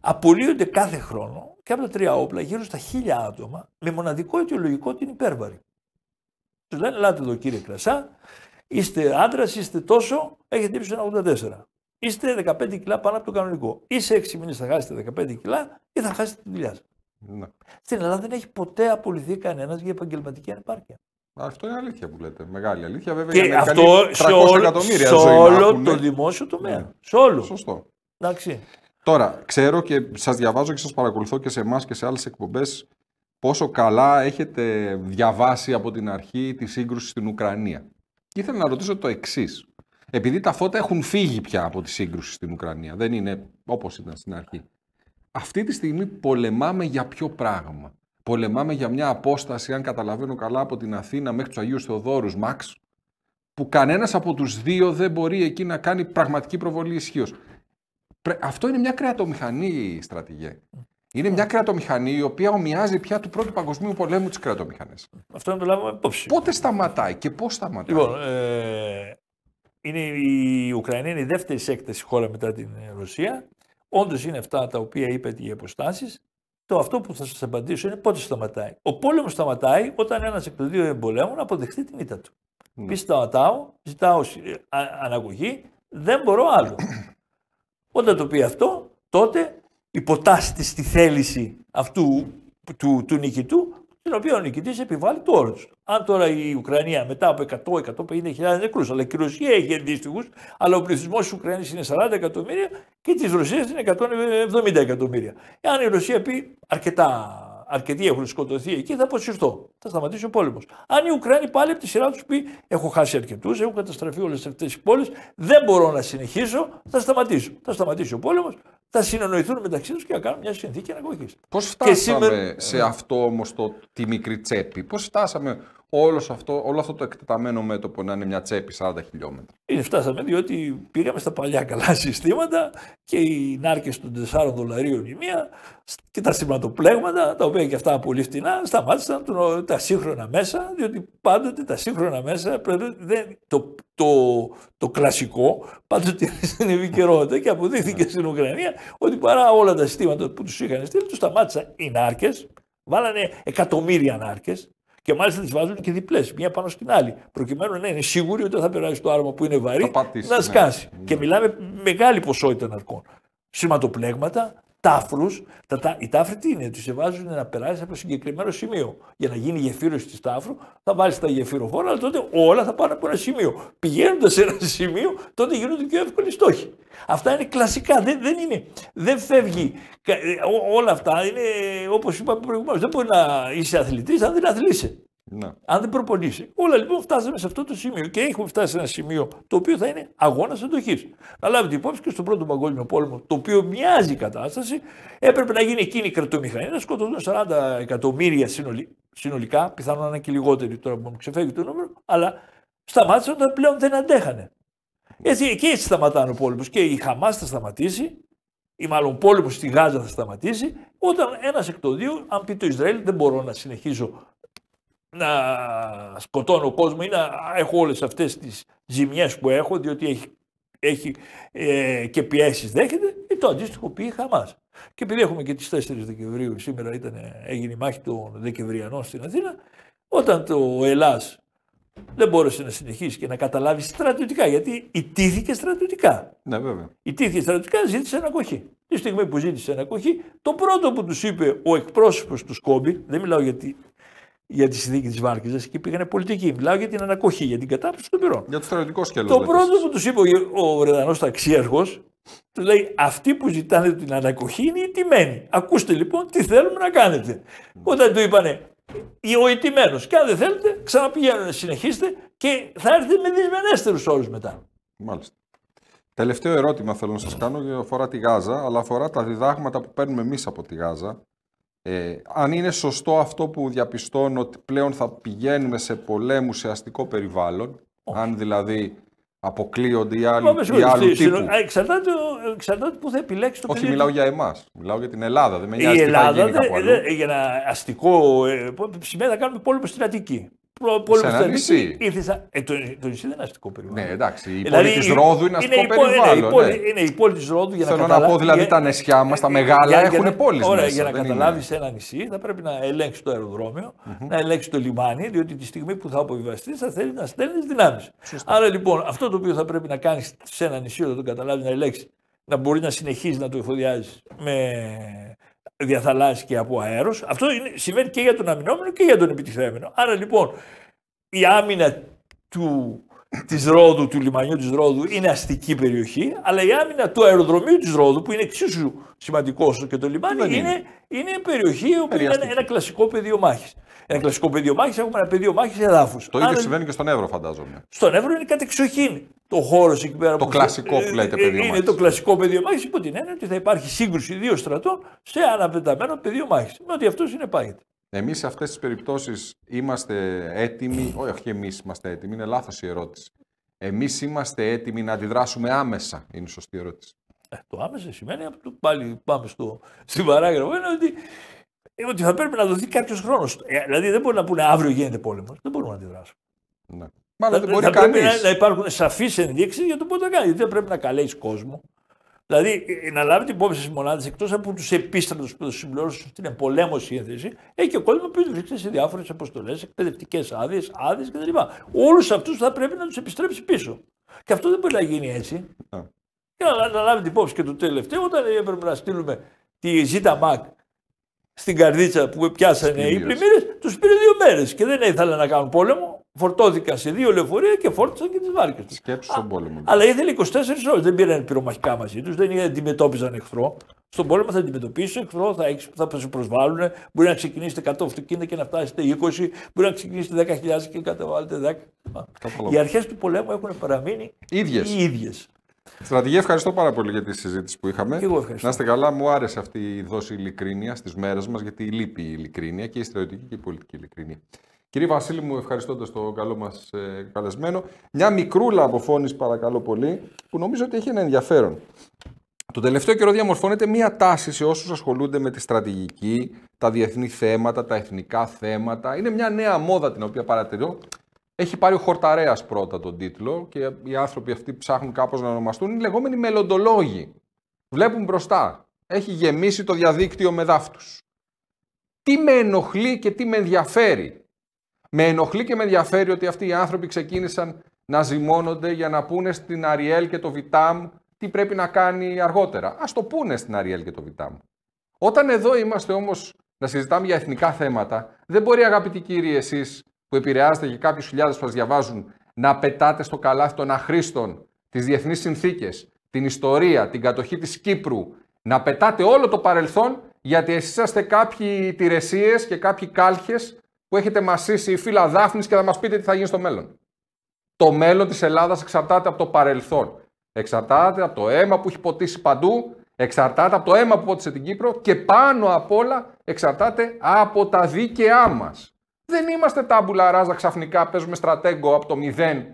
Απολύονται κάθε χρόνο και από τα τρία όπλα γύρω στα χίλια άτομα με μοναδικό αιτιολογικό την υπέρβαρη. Τους λένε, ελάτε εδώ κύριε Κρασά, Είστε άντρας, είστε τόσο, έχετε ύψος 84. Είστε 15 κιλά πάνω από το κανονικό. Είστε σε 6 μήνες θα χάσετε 15 κιλά ή θα χάσετε τη δουλειά σας. Ναι. Στην Ελλάδα δεν έχει ποτέ απολυθεί κανένας για επαγγελματική ανεπάρκεια. Αυτό είναι αλήθεια που λέτε. Μεγάλη αλήθεια, βέβαια. Και για αυτό σε, όλο, σε όλο ζωή, το δημόσιο τομέα. Ναι. Σε όλο. Σωστό. Εντάξει. Τώρα, ξέρω και σας διαβάζω και σας παρακολουθώ και σε εμάς και σε άλλες εκπομπές πόσο καλά έχετε διαβάσει από την αρχή τη σύγκρουση στην Ουκρανία. Και ήθελα να ρωτήσω το εξής. Επειδή τα φώτα έχουν φύγει πια από τη σύγκρουση στην Ουκρανία, δεν είναι όπως ήταν στην αρχή. Αυτή τη στιγμή πολεμάμε για ποιο πράγμα. Πολεμάμε για μια απόσταση, αν καταλαβαίνω καλά, από την Αθήνα μέχρι τους Αγίους Θεοδόρους, Μαξ, που κανένας από τους δύο δεν μπορεί εκεί να κάνει πραγματική προβολή ισχύως. Αυτό είναι μια κρεατομηχανή στρατηγία. Είναι ναι. μια κρατομηχανή η οποία ομοιάζει πια του πρώτου παγκοσμίου πολέμου της κρατομηχανέ. Αυτό να το λάβουμε υπόψη. Πότε σταματάει και πώς σταματάει. Λοιπόν, ε, είναι η Ουκρανία είναι η δεύτερη έκταση χώρα μετά την ε, Ρωσία. Όντως είναι αυτά τα οποία είπε οι αποστάσεις. Το αυτό που θα σας απαντήσω είναι πότε σταματάει. Ο πόλεμος σταματάει όταν ένας εκ των δύο εμπολέμων αποδεχτεί τη μύτα του. Mm. Πει σταματάω, ζητάω ε, αναγωγή, δεν μπορώ άλλο. όταν το πει αυτό, τότε υποτάσσεται στη θέληση αυτού του, του, νικητού, την οποία ο νικητής επιβάλλει το όρο. Αν τώρα η Ουκρανία μετά από 100-150.000 νεκρούς, αλλά και η Ρωσία έχει αντίστοιχου, αλλά ο πληθυσμός της Ουκρανίας είναι 40 εκατομμύρια και της Ρωσίας είναι 170 εκατομμύρια. Εάν η Ρωσία πει αρκετά, αρκετοί έχουν σκοτωθεί εκεί, θα αποσυρθώ. Θα σταματήσει ο πόλεμος. Αν η Ουκρανία πάλι από τη σειρά τους πει Έχω χάσει αρκετούς, έχουν καταστραφεί όλες αυτές οι πόλεις, δεν μπορώ να συνεχίσω, θα σταματήσω. Θα σταματήσει ο πόλεμος, θα συνεννοηθούν μεταξύ τους και θα κάνουν μια συνθήκη αναγωγή. Πώ φτάσαμε σε αυτό όμως τη μικρή τσέπη, Πώς φτάσαμε Όλος αυτό, όλο αυτό το εκτεταμένο μέτωπο να είναι μια τσέπη 40 χιλιόμετρα. Είναι φτάσαμε διότι πήγαμε στα παλιά καλά συστήματα και οι νάρκες των 4 δολαρίων η μία και τα σηματοπλέγματα, τα οποία και αυτά πολύ φτηνά, σταμάτησαν τα σύγχρονα μέσα, διότι πάντοτε τα σύγχρονα μέσα πρέπει, το, το, το κλασικό πάντοτε είναι στην και αποδείχθηκε ναι. στην Ουκρανία ότι παρά όλα τα συστήματα που τους είχαν στείλει, τους σταμάτησαν οι νάρκες, βάλανε εκατομμύρια νάρκες, και μάλιστα τις βάζουν και διπλές, μία πάνω στην άλλη. Προκειμένου να είναι σίγουροι ότι θα περάσει το άρωμα που είναι βαρύ πατήσει, να ναι. σκάσει. Ναι. Και μιλάμε μεγάλη ποσότητα ναρκών. Σηματοπλέγματα, τάφρους. Τα, οι τάφροι τι είναι, τους σε να περάσει από συγκεκριμένο σημείο. Για να γίνει γεφύρωση της τάφρου, θα βάλεις τα γεφυροφόρα, αλλά τότε όλα θα πάνε από ένα σημείο. Πηγαίνοντας σε ένα σημείο, τότε γίνονται πιο εύκολοι στόχοι. Αυτά είναι κλασικά. Δεν, δεν, είναι, δεν φεύγει. Ε, όλα αυτά είναι όπως είπαμε προηγουμένως. Δεν μπορεί να είσαι αθλητής αν δεν αθλείσαι. Ναι. Αν δεν προπονήσει. Όλα λοιπόν φτάσαμε σε αυτό το σημείο και έχουμε φτάσει σε ένα σημείο το οποίο θα είναι αγώνας εντοχής. Να λάβετε υπόψη και στον πρώτο Παγκόσμιο Πόλεμο, το οποίο μοιάζει η κατάσταση, έπρεπε να γίνει εκείνη η κρατομηχανία, να σκοτωθούν 40 εκατομμύρια συνολικά, πιθανόν να είναι και λιγότεροι τώρα που μου ξεφεύγει το νούμερο, αλλά σταμάτησαν όταν πλέον δεν αντέχανε. Έτσι, και έτσι σταματάνε ο πόλεμος. Και η Χαμάς θα σταματήσει, ή μάλλον πόλεμος στη Γάζα θα σταματήσει, όταν ένας εκ των δύο, αν πει το Ισραήλ, δεν μπορώ να συνεχίζω να σκοτώνω κόσμος ή να έχω όλες αυτές τις ζημιές που έχω, διότι έχει, έχει ε, και πιέσεις δέχεται, ή το αντίστοιχο πει η Χαμάς. Και επειδή έχουμε και τις 4 Δεκεμβρίου, σήμερα ήταν, έγινε η μάχη των Δεκεμβριανών στην Αθήνα, όταν το Ελλάς δεν μπόρεσε να συνεχίσει και να καταλάβει στρατιωτικά, γιατί ιτήθηκε στρατιωτικά. Ναι, βέβαια. Ιτήθηκε στρατιωτικά, ζήτησε ανακοχή. Τη στιγμή που ζήτησε ανακοχή, το πρώτο που τους είπε ο εκπρόσωπος του Σκόμπι, δεν μιλάω για για τη συνθήκη της Βάρκηζα και πήγανε πολιτική. Μιλάω για την ανακοχή, για την κατάψυξη των πυρών. Για το στρατιωτικό σκέλος. Το πρώτο που τους είπε ο Βρετανός ταξίαρχος, του λέει: Αυτοί που ζητάνε την ανακοχή είναι οι τιμένοι. Ακούστε λοιπόν τι θέλουμε να κάνετε. Όταν του είπανε, ο ιτημένος, Και αν δεν θέλετε, ξαναπηγαίνετε, συνεχίστε και θα έρθει με δυσμενέστερους όρους μετά. Μάλιστα. Τελευταίο ερώτημα θέλω να σας κάνω, αφορά τη Γάζα, αλλά αφορά τα διδάγματα που παίρνουμε εμείς από τη Γάζα ε, αν είναι σωστό αυτό που διαπιστώνω ότι πλέον θα πηγαίνουμε σε πολέμους σε αστικό περιβάλλον, αν δηλαδή αποκλείονται οι άλλοι, οι άλλοι τύπου. Εξαρτάται, εξαρτάται που θα επιλέξει το Όχι, μιλάω για εμάς. Μιλάω για την Ελλάδα. Δεν με νοιάζει τι θα για ένα αστικό. Ε, σημαίνει να κάνουμε πόλεμο στην Αττική. Πολύ νησί. Ε, το, το νησί δεν είναι αστικό περιβάλλον. Ναι, εντάξει. Η δηλαδή, πόλη της Ρόδου είναι αστικό είναι περιβάλλον. Είναι η πόλη, είναι η πόλη ναι. της Ρόδου για να, καταλάβει... να πω δηλαδή τα νησιά μας, τα μεγάλα, έχουν πόλεις. Ωραία, για να καταλάβεις ένα νησί θα πρέπει να ελέγξεις το αεροδρόμιο, να ελέγξεις το λιμάνι, διότι τη στιγμή που θα αποβιβαστείς θα θέλεις να στέλνεις δυνάμεις. Άρα λοιπόν αυτό το οποίο θα πρέπει να κάνεις σε ένα νησί όταν το καταλάβεις να ελέγξεις να μπορεί να συνεχίζεις να το εφοδιάζεις με διαθαλάσσει και από αέρος. Αυτό είναι, συμβαίνει και για τον αμυνόμενο και για τον επιτιθέμενο. Άρα λοιπόν η άμυνα του Της Ρόδου, του λιμανιού της Ρόδου είναι αστική περιοχή, αλλά η άμυνα του αεροδρομίου της Ρόδου, που είναι εξίσου σημαντικό όσο και το λιμάνι, είναι. είναι, είναι περιοχή που είναι ένα, κλασικό πεδίο μάχης. Ένα κλασικό πεδίο μάχης, έχουμε ένα πεδίο μάχης εδάφους. Το ίδιο συμβαίνει και στον Εύρο, φαντάζομαι. Στον Εύρο είναι εξοχήν το χώρος εκεί πέρα. Το κλασικό ε, που λέτε ε, πεδίο μάχη. το κλασικό πεδίο μάχης υπό την έννοια ότι θα υπάρχει σύγκρουση δύο στρατών σε αναπεταμένο πεδίο μάχης. Με ότι αυτό συνεπάγεται. Εμείς σε αυτές τις περιπτώσεις είμαστε έτοιμοι. Όχι, όχι εμείς είμαστε έτοιμοι, είναι λάθος η ερώτηση. Εμείς είμαστε έτοιμοι να αντιδράσουμε άμεσα, είναι η σωστή ερώτηση. Ε, το άμεσα σημαίνει, πάλι πάμε στο, στην παράγραφο, είναι ότι, ότι θα πρέπει να δοθεί κάποιος χρόνος. Ε, δηλαδή δεν μπορεί να πούνε αύριο γίνεται πόλεμος. Δεν μπορούμε να αντιδράσουμε. Ναι. Μάλλον δεν μπορεί θα, θα να, υπάρχουν σαφείς ενδείξεις για το πότε θα κάνει. Δεν πρέπει να καλέσει κόσμο. Δηλαδή, ε, ε, να λάβει την υπόψη τη μονάδες εκτός από τους επίστρατους που θα συμπληρώσουν στην επολέμω σύνθεση, έχει και ο κόσμος που βρίσκεται σε διάφορες αποστολές, εκπαιδευτικές άδειες, άδειες κτλ. Όλους αυτούς θα πρέπει να τους επιστρέψει πίσω. Και αυτό δεν μπορεί να γίνει έτσι. Και να, να την υπόψη και το τελευταίο, όταν έπρεπε να στείλουμε τη Ζήτα Μακ στην καρδίτσα που πιάσανε οι πλημμύρε, τους πήρε δύο μέρες και δεν ήθελαν να κάνουν πόλεμο φορτώθηκαν σε δύο λεωφορεία και φόρτωσαν και τις βάρκες τους. Σκέψου τον πόλεμο. Αλλά ήθελε 24 ώρες. Δεν πήραν πυρομαχικά μαζί τους, δεν αντιμετώπιζαν εχθρό. Στον πόλεμο θα αντιμετωπίσει εχθρό, θα, έχεις, θα σου προσβάλλουν. Μπορεί να ξεκινήσετε 100 αυτοκίνητα και να φτάσετε 20, μπορεί να ξεκινήσετε 10.000 και να καταβάλλετε 10. Οι αρχές του πολέμου έχουν παραμείνει ίδιες. οι ίδιες. Στρατηγέ, ευχαριστώ πάρα πολύ για τη συζήτηση που είχαμε. Να είστε καλά, μου άρεσε αυτή η δόση ειλικρίνεια στις μέρες μας, γιατί λείπει η ειλικρίνεια και η στρατιωτική και η πολιτική ειλικρίνεια. Κύριε Βασίλη μου, ευχαριστώντας τον καλό μας ε, καλεσμένο, μια μικρούλα αποφώνηση, παρακαλώ πολύ, που νομίζω ότι έχει ένα ενδιαφέρον. Το τελευταίο καιρό διαμορφώνεται μία τάση σε όσους ασχολούνται με τη στρατηγική, τα διεθνή θέματα, τα εθνικά θέματα. Είναι μια νέα μόδα την οποία παρατηρώ. Έχει πάρει ο Χορταρέας πρώτα τον τίτλο και οι άνθρωποι αυτοί ψάχνουν κάπως να ονομαστούν. Είναι λεγόμενοι μελλοντολόγοι. Βλέπουν μπροστά. Έχει γεμίσει το διαδίκτυο με δάφτους. Τι με ενοχλεί και τι με ενδιαφέρει με ενοχλεί και με ενδιαφέρει ότι αυτοί οι άνθρωποι ξεκίνησαν να ζυμώνονται για να πούνε στην Αριέλ και το Βιτάμ τι πρέπει να κάνει αργότερα. Ας το πούνε στην Αριέλ και το Βιτάμ. Όταν εδώ είμαστε όμως να συζητάμε για εθνικά θέματα, δεν μπορεί αγαπητοί κύριοι εσείς που επηρεάζετε και κάποιους χιλιάδες που σας διαβάζουν να πετάτε στο καλάθι των αχρήστων, τις διεθνείς συνθήκες, την ιστορία, την κατοχή της Κύπρου, να πετάτε όλο το παρελθόν γιατί εσείς είσαστε κάποιοι τηρεσίες και κάποιοι κάλχες που έχετε μασίσει η φύλλα Δάφνης και θα μας πείτε τι θα γίνει στο μέλλον. Το μέλλον της Ελλάδας εξαρτάται από το παρελθόν. Εξαρτάται από το αίμα που έχει ποτίσει παντού, εξαρτάται από το αίμα που πότισε την Κύπρο και πάνω απ' όλα εξαρτάται από τα δίκαιά μας. Δεν είμαστε τάμπουλα ράζα ξαφνικά παίζουμε στρατέγκο από το μηδέν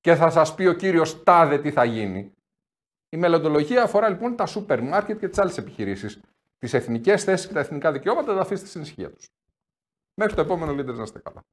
και θα σας πει ο κύριος Τάδε τι θα γίνει. Η μελλοντολογία αφορά λοιπόν τα σούπερ μάρκετ και τις άλλες επιχειρήσεις. Τις εθνικές θέσεις και τα εθνικά δικαιώματα τα αφήστε στην ισχύα τους. Μέχρι το επόμενο, leaders, να είστε καλά.